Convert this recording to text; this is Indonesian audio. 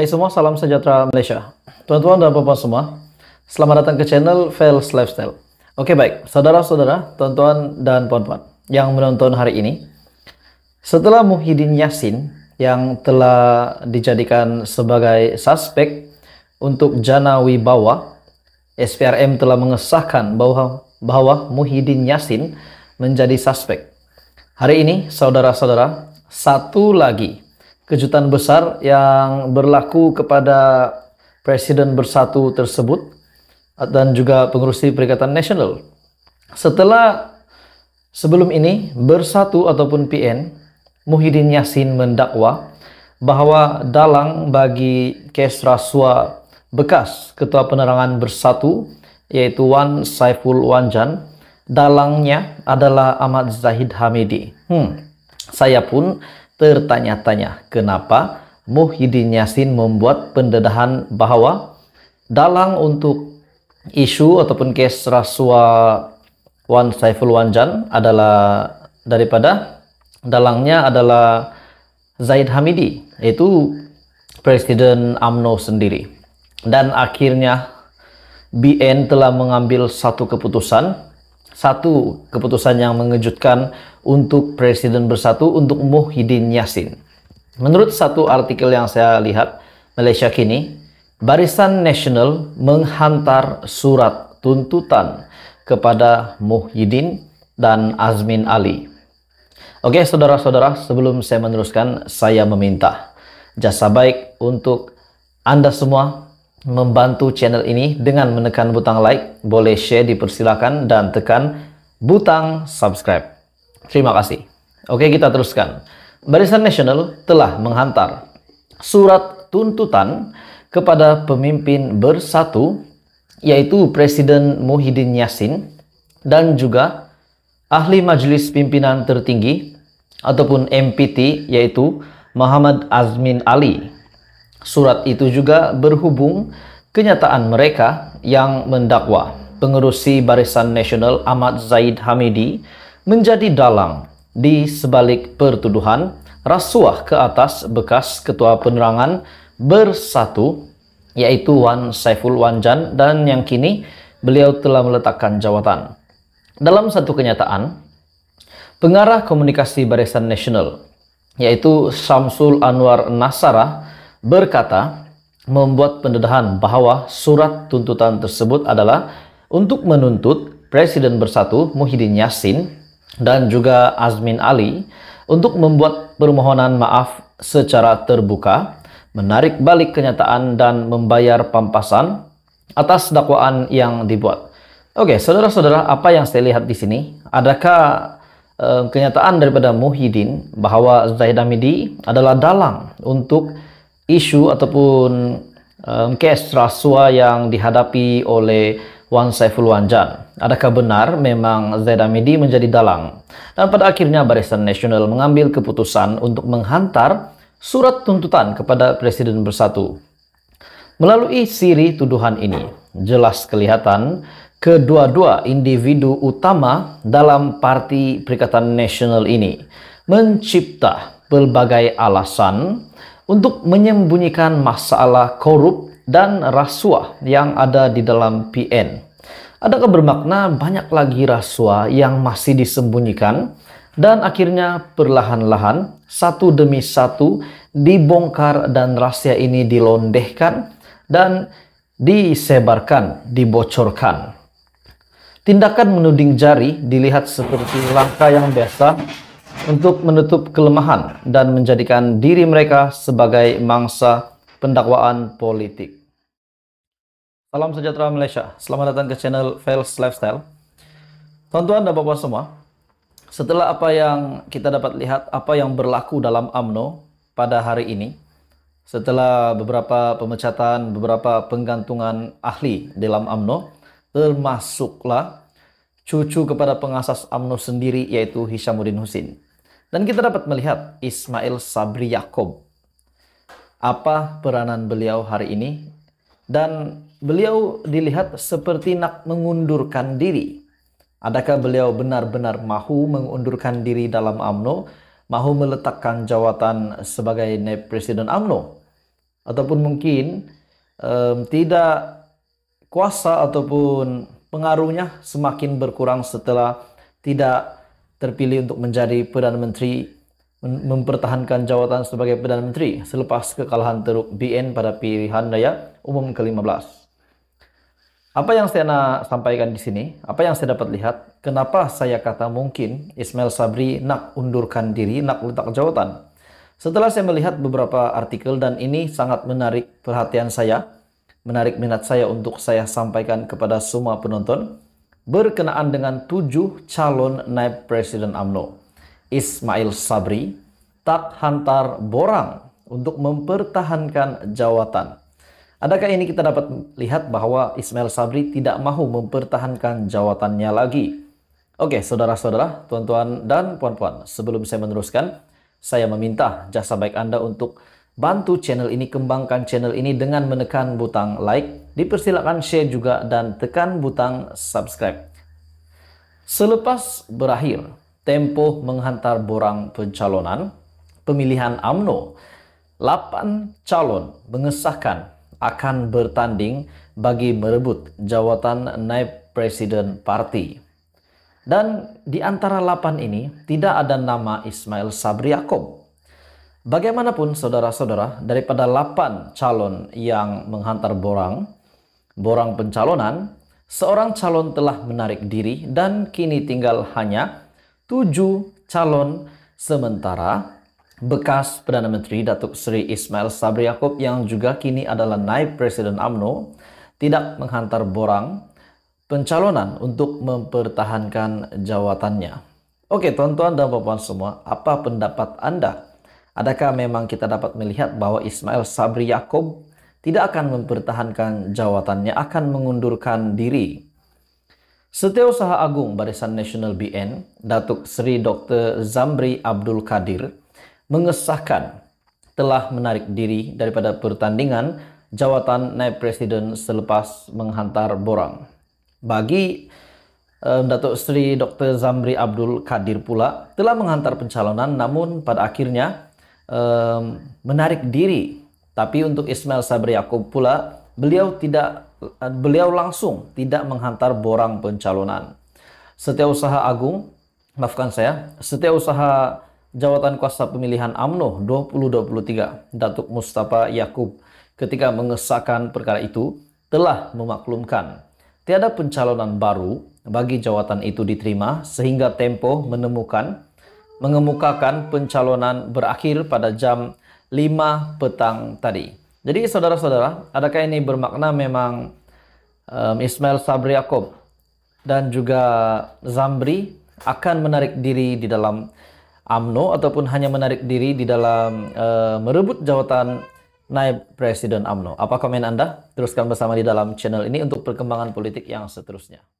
Hai semua, salam sejahtera Malaysia. Tuan-tuan dan puan-puan semua, selamat datang ke channel Fails Lifestyle. Oke baik, saudara-saudara, tuan-tuan dan puan-puan yang menonton hari ini. Setelah Muhyiddin Yassin yang telah dijadikan sebagai suspek untuk Jana Wibawa, SPRM telah mengesahkan bahwa, bahwa Muhyiddin Yassin menjadi suspek. Hari ini, saudara-saudara, satu lagi kejutan besar yang berlaku kepada presiden bersatu tersebut dan juga pengurus Perikatan Nasional. Setelah sebelum ini bersatu ataupun PN Muhyiddin Yassin mendakwa bahwa dalang bagi kes rasuah bekas ketua penerangan bersatu yaitu Wan Saiful Wanjan dalangnya adalah Ahmad Zahid Hamidi. Hmm. Saya pun tertanya-tanya kenapa Muhyiddin Yassin membuat pendedahan bahwa dalang untuk isu ataupun kes rasuah Wan Saiful Wanjan adalah daripada dalangnya adalah Zaid Hamidi yaitu Presiden AMNO sendiri dan akhirnya BN telah mengambil satu keputusan satu keputusan yang mengejutkan untuk Presiden Bersatu untuk Muhyiddin Yassin. Menurut satu artikel yang saya lihat, Malaysia kini, Barisan Nasional menghantar surat tuntutan kepada Muhyiddin dan Azmin Ali. Oke, saudara-saudara, sebelum saya meneruskan, saya meminta jasa baik untuk Anda semua membantu channel ini dengan menekan butang like, boleh share dipersilakan dan tekan butang subscribe. Terima kasih. Oke, kita teruskan. Barisan Nasional telah menghantar surat tuntutan kepada pemimpin bersatu yaitu Presiden Muhyiddin Yassin dan juga ahli Majelis Pimpinan Tertinggi ataupun MPT yaitu Muhammad Azmin Ali Surat itu juga berhubung kenyataan mereka yang mendakwa pengerusi Barisan Nasional Ahmad Zaid Hamidi menjadi dalang di sebalik pertuduhan rasuah ke atas bekas Ketua Penerangan Bersatu yaitu Wan Saiful Wanjan dan yang kini beliau telah meletakkan jawatan. Dalam satu kenyataan, pengarah komunikasi Barisan Nasional yaitu Samsul Anwar Nasarah berkata membuat pendedahan bahwa surat tuntutan tersebut adalah untuk menuntut Presiden Bersatu Muhyiddin Yassin dan juga Azmin Ali untuk membuat permohonan maaf secara terbuka, menarik balik kenyataan dan membayar pampasan atas dakwaan yang dibuat. Oke, saudara-saudara, apa yang saya lihat di sini? Adakah eh, kenyataan daripada Muhyiddin bahwa Zahid Hamidi adalah dalang untuk isu ataupun um, kes rasuah yang dihadapi oleh Wan Saiful Wanjan. Adakah benar memang Zaid Amidi menjadi dalang? Dan pada akhirnya Barisan Nasional mengambil keputusan untuk menghantar surat tuntutan kepada Presiden Bersatu. Melalui siri tuduhan ini, jelas kelihatan kedua-dua individu utama dalam Parti Perikatan Nasional ini mencipta pelbagai alasan untuk menyembunyikan masalah korup dan rasuah yang ada di dalam PN. Adakah bermakna banyak lagi rasuah yang masih disembunyikan dan akhirnya perlahan-lahan satu demi satu dibongkar dan rahasia ini dilondehkan dan disebarkan, dibocorkan. Tindakan menuding jari dilihat seperti langkah yang biasa untuk menutup kelemahan dan menjadikan diri mereka sebagai mangsa pendakwaan politik. Salam sejahtera Malaysia. Selamat datang ke channel Fails Lifestyle. Tuan-tuan dan bapak semua, setelah apa yang kita dapat lihat, apa yang berlaku dalam AMNO pada hari ini, setelah beberapa pemecatan, beberapa penggantungan ahli dalam AMNO, termasuklah cucu kepada pengasas AMNO sendiri yaitu Hishamuddin Husin. Dan kita dapat melihat Ismail Sabri Yaakob. Apa peranan beliau hari ini? Dan beliau dilihat seperti nak mengundurkan diri. Adakah beliau benar-benar mahu mengundurkan diri dalam AMNO? Mahu meletakkan jawatan sebagai naib presiden AMNO? Ataupun mungkin um, tidak kuasa ataupun pengaruhnya semakin berkurang setelah tidak terpilih untuk menjadi Perdana Menteri mempertahankan jawatan sebagai Perdana Menteri selepas kekalahan teruk BN pada pilihan raya umum ke-15. Apa yang saya nak sampaikan di sini, apa yang saya dapat lihat, kenapa saya kata mungkin Ismail Sabri nak undurkan diri, nak letak jawatan. Setelah saya melihat beberapa artikel dan ini sangat menarik perhatian saya, menarik minat saya untuk saya sampaikan kepada semua penonton, berkenaan dengan tujuh calon naib Presiden AMNO. Ismail Sabri tak hantar borang untuk mempertahankan jawatan. Adakah ini kita dapat lihat bahwa Ismail Sabri tidak mahu mempertahankan jawatannya lagi? Oke, saudara-saudara, tuan-tuan dan puan-puan, sebelum saya meneruskan, saya meminta jasa baik Anda untuk Bantu channel ini, kembangkan channel ini dengan menekan butang like. Dipersilakan share juga dan tekan butang subscribe. Selepas berakhir, Tempo menghantar borang pencalonan pemilihan AMNO. 8 calon mengesahkan akan bertanding bagi merebut jawatan naib presiden parti. Dan di antara 8 ini tidak ada nama Ismail Sabri Yaakob Bagaimanapun saudara-saudara, daripada 8 calon yang menghantar borang, borang pencalonan, seorang calon telah menarik diri dan kini tinggal hanya 7 calon sementara bekas Perdana Menteri Datuk Seri Ismail Sabri Yaakob yang juga kini adalah naib Presiden AMNO tidak menghantar borang pencalonan untuk mempertahankan jawatannya. Oke, tuan-tuan dan puan semua, apa pendapat Anda Adakah memang kita dapat melihat bahwa Ismail Sabri Yaakob tidak akan mempertahankan jawatannya, akan mengundurkan diri? Setiausaha Agung Barisan Nasional BN, Datuk Sri Dr. Zamri Abdul Kadir, mengesahkan telah menarik diri daripada pertandingan jawatan naib presiden selepas menghantar borang. Bagi um, Datuk Sri Dr. Zamri Abdul Kadir pula telah menghantar pencalonan namun pada akhirnya um, menarik diri. Tapi untuk Ismail Sabri Yaakob pula, beliau tidak beliau langsung tidak menghantar borang pencalonan. Setiausaha Agung, maafkan saya, Setiausaha jawatan kuasa pemilihan AMNO 2023, Datuk Mustafa Yakub ketika mengesahkan perkara itu telah memaklumkan tiada pencalonan baru bagi jawatan itu diterima sehingga Tempo menemukan mengemukakan pencalonan berakhir pada jam 5 petang tadi. Jadi saudara-saudara, adakah ini bermakna memang um, Ismail Sabri Yaakob dan juga Zambri akan menarik diri di dalam AMNO ataupun hanya menarik diri di dalam uh, merebut jawatan naib presiden AMNO? Apa komen Anda? Teruskan bersama di dalam channel ini untuk perkembangan politik yang seterusnya.